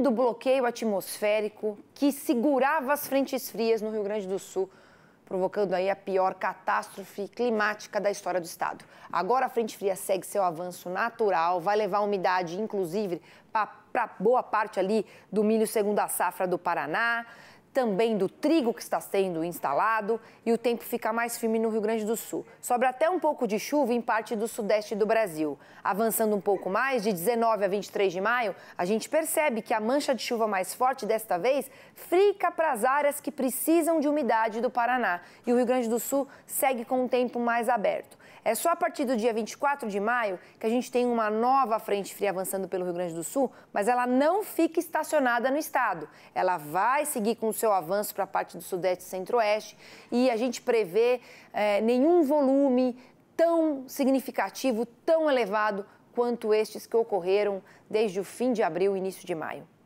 do bloqueio atmosférico que segurava as frentes frias no Rio Grande do Sul, provocando aí a pior catástrofe climática da história do estado. Agora a frente fria segue seu avanço natural, vai levar umidade, inclusive, para boa parte ali do milho segundo a safra do Paraná também do trigo que está sendo instalado e o tempo fica mais firme no Rio Grande do Sul. Sobra até um pouco de chuva em parte do sudeste do Brasil. Avançando um pouco mais, de 19 a 23 de maio, a gente percebe que a mancha de chuva mais forte desta vez fica para as áreas que precisam de umidade do Paraná. E o Rio Grande do Sul segue com o tempo mais aberto. É só a partir do dia 24 de maio que a gente tem uma nova frente fria avançando pelo Rio Grande do Sul, mas ela não fica estacionada no estado. Ela vai seguir com o seu avanço para a parte do sudeste e centro-oeste e a gente prevê é, nenhum volume tão significativo, tão elevado quanto estes que ocorreram desde o fim de abril e início de maio.